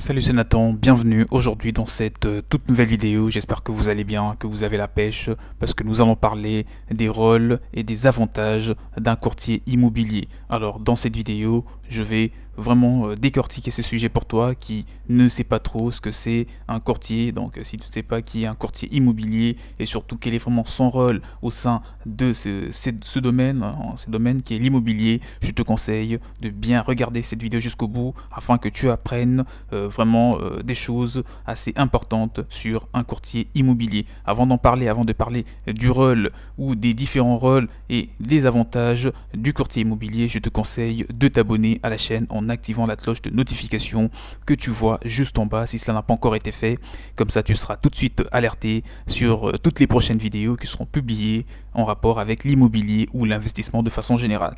Salut c'est Nathan, bienvenue aujourd'hui dans cette euh, toute nouvelle vidéo, j'espère que vous allez bien, que vous avez la pêche, parce que nous allons parler des rôles et des avantages d'un courtier immobilier. Alors dans cette vidéo, je vais vraiment euh, décortiquer ce sujet pour toi qui ne sait pas trop ce que c'est un courtier, donc euh, si tu ne sais pas qui est un courtier immobilier et surtout quel est vraiment son rôle au sein de ce, domaine, hein, ce domaine qui est l'immobilier, je te conseille de bien regarder cette vidéo jusqu'au bout afin que tu apprennes vraiment euh, des choses assez importantes sur un courtier immobilier. Avant d'en parler, avant de parler du rôle ou des différents rôles et des avantages du courtier immobilier, je te conseille de t'abonner à la chaîne en activant la cloche de notification que tu vois juste en bas si cela n'a pas encore été fait. Comme ça, tu seras tout de suite alerté sur euh, toutes les prochaines vidéos qui seront publiées en rapport avec l'immobilier ou l'investissement de façon générale.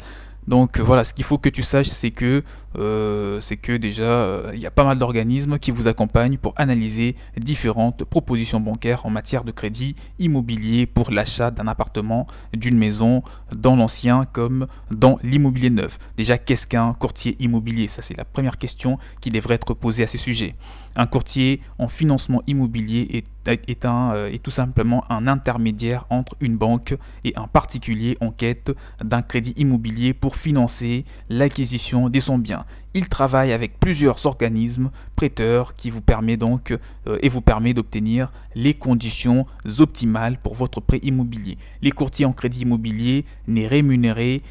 Donc euh, voilà, ce qu'il faut que tu saches, c'est que, euh, que déjà, euh, il y a pas mal d'organismes qui vous accompagnent pour analyser différentes propositions bancaires en matière de crédit immobilier pour l'achat d'un appartement, d'une maison, dans l'ancien comme dans l'immobilier neuf. Déjà, qu'est-ce qu'un courtier immobilier Ça, c'est la première question qui devrait être posée à ce sujet. Un courtier en financement immobilier euh, est, tout simplement un intermédiaire entre une banque et un particulier en quête d'un crédit immobilier pour financer l'acquisition de son bien. Il travaille avec plusieurs organismes prêteurs qui vous permet donc euh, et vous permet d'obtenir les conditions optimales pour votre prêt immobilier. Les courtiers en crédit immobilier n'est rémunéré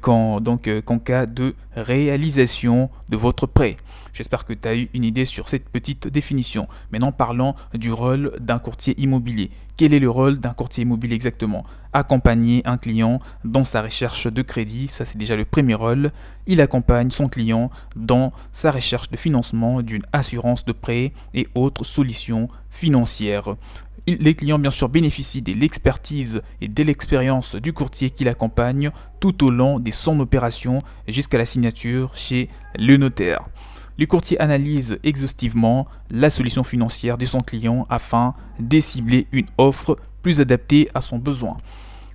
quand, donc, euh, qu'en cas de réalisation de votre prêt. J'espère que tu as eu une idée sur cette petite définition. Maintenant, parlons du rôle d'un courtier immobilier. Quel est le rôle d'un courtier immobilier exactement Accompagner un client dans sa recherche de crédit, ça c'est déjà le premier rôle. Il accompagne son client dans sa recherche de financement d'une assurance de prêt et autres solutions financières. Les clients bien sûr bénéficient de l'expertise et de l'expérience du courtier qui l'accompagne tout au long de son opération jusqu'à la signature chez le notaire. Le courtier analyse exhaustivement la solution financière de son client afin de cibler une offre plus adaptée à son besoin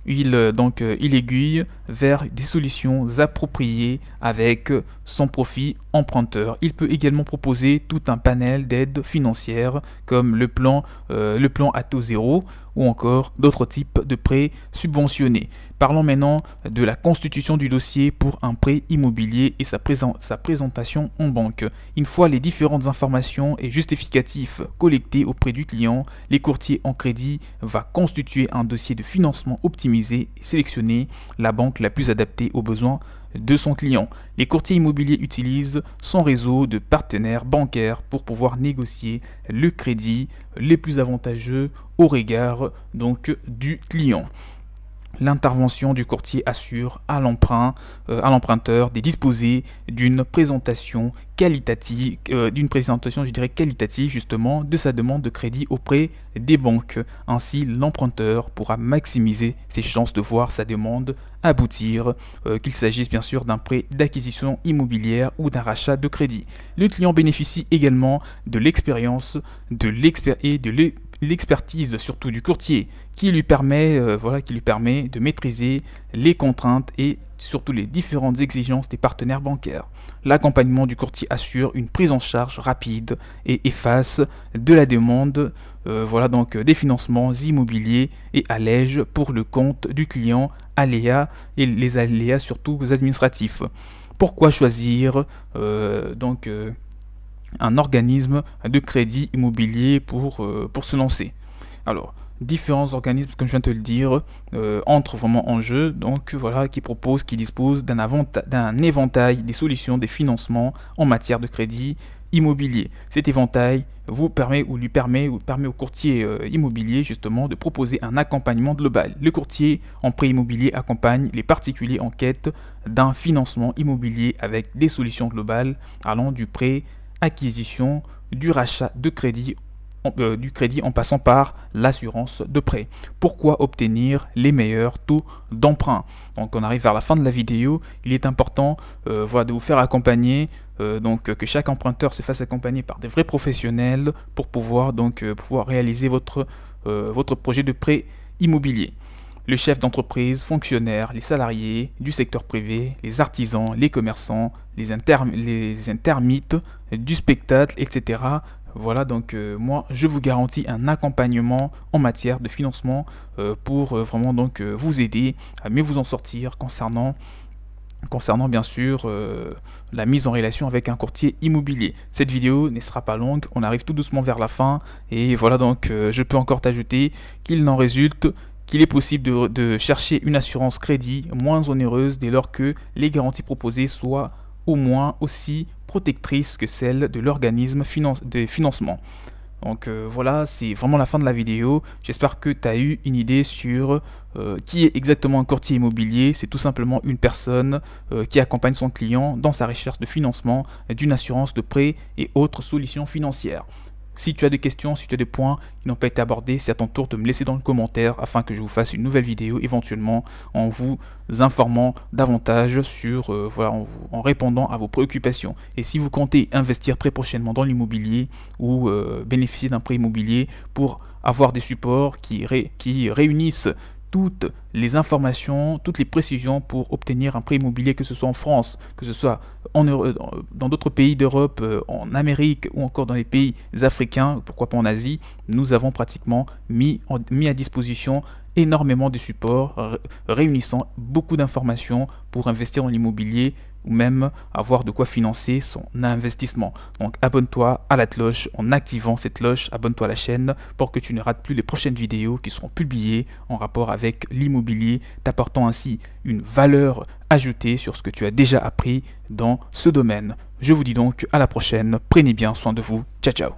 il, euh, donc, euh, il aiguille vers des solutions appropriées avec son profit emprunteur. Il peut également proposer tout un panel d'aides financières comme le plan, euh, le plan à taux zéro ou encore d'autres types de prêts subventionnés. Parlons maintenant de la constitution du dossier pour un prêt immobilier et sa, présentation en banque. Une fois les différentes informations et justificatifs collectés auprès du client, les courtiers en crédit vont constituer un dossier de financement optimisé et sélectionner la banque la plus adaptée aux besoins de son client. Les courtiers immobiliers utilisent son réseau de partenaires bancaires pour pouvoir négocier le crédit le plus avantageux au regard donc du client. L'intervention du courtier assure euh, à l'emprunteur de disposer d'une présentation qualitative, euh, d'une présentation, je dirais qualitative justement, de sa demande de crédit auprès des banques. Ainsi, l'emprunteur pourra maximiser ses chances de voir sa demande aboutir, euh, qu'il s'agisse bien sûr d'un prêt d'acquisition immobilière ou d'un rachat de crédit. Le client bénéficie également de l'expérience de l'expert et de l'expérience l'expertise surtout du courtier qui lui permet, euh, voilà, qui lui permet de maîtriser les contraintes et surtout les différentes exigences des partenaires bancaires. L'accompagnement du courtier assure une prise en charge rapide et efface de la demande euh, voilà donc euh, des financements immobiliers et allège pour le compte du client aléas et les aléas surtout administratifs. Pourquoi choisir donc un organisme de crédit immobilier pour, euh, pour se lancer. Alors, différents organismes, comme je viens de te le dire, euh, entrent vraiment en jeu, donc voilà, qui propose qui dispose d'un, d'un éventail des solutions, des financements en matière de crédit immobilier. Cet éventail vous permet ou lui permet ou permet au courtier euh, immobilier justement de proposer un accompagnement global. Le courtier en prêt immobilier accompagne les particuliers en quête d'un financement immobilier avec des solutions globales allant du prêt acquisition, du rachat de crédit, euh, du crédit en passant par l'assurance de prêt. Pourquoi obtenir les meilleurs taux d'emprunt Donc on arrive vers la fin de la vidéo. Il est important euh, de vous faire accompagner euh, donc que chaque emprunteur se fasse accompagner par des vrais professionnels pour pouvoir donc pouvoir réaliser votre, votre projet de prêt immobilier. Le chef d'entreprise, fonctionnaires, les salariés du secteur privé, les artisans, les commerçants, les, intermites, du spectacle, etc. Voilà, donc euh, moi, je vous garantis un accompagnement en matière de financement euh, pour euh, vraiment donc vous aider à mieux vous en sortir concernant concernant bien sûr la mise en relation avec un courtier immobilier. Cette vidéo ne sera pas longue, on arrive tout doucement vers la fin et voilà donc je peux encore t'ajouter qu'il n'en résulte qu'il est possible de, chercher une assurance crédit moins onéreuse dès lors que les garanties proposées soient au moins aussi protectrices que celles de l'organisme de financement. Donc euh, voilà, c'est vraiment la fin de la vidéo. J'espère que tu as eu une idée sur euh, qui est exactement un courtier immobilier. C'est tout simplement une personne euh, qui accompagne son client dans sa recherche de financement d'une assurance de prêt et autres solutions financières. Si tu as des questions, si tu as des points qui n'ont pas été abordés, c'est à ton tour de me laisser dans le commentaire afin que je vous fasse une nouvelle vidéo éventuellement en vous informant davantage sur, euh, en, répondant à vos préoccupations. Et si vous comptez investir très prochainement dans l'immobilier ou euh, bénéficier d'un prêt immobilier pour avoir des supports qui, qui réunissent toutes les informations, toutes les précisions pour obtenir un prêt immobilier, que ce soit en France, que ce soit en euh, dans d'autres pays d'Europe, euh, en Amérique ou encore dans les pays africains, pourquoi pas en Asie. Nous avons pratiquement mis, mis à disposition énormément de supports réunissant beaucoup d'informations pour investir dans l'immobilier ou même avoir de quoi financer son investissement. Donc abonne-toi à la cloche en activant cette cloche, abonne-toi à la chaîne pour que tu ne rates plus les prochaines vidéos qui seront publiées en rapport avec l'immobilier, t'apportant ainsi une valeur ajoutée sur ce que tu as déjà appris dans ce domaine. Je vous dis donc à la prochaine, prenez bien soin de vous, ciao ciao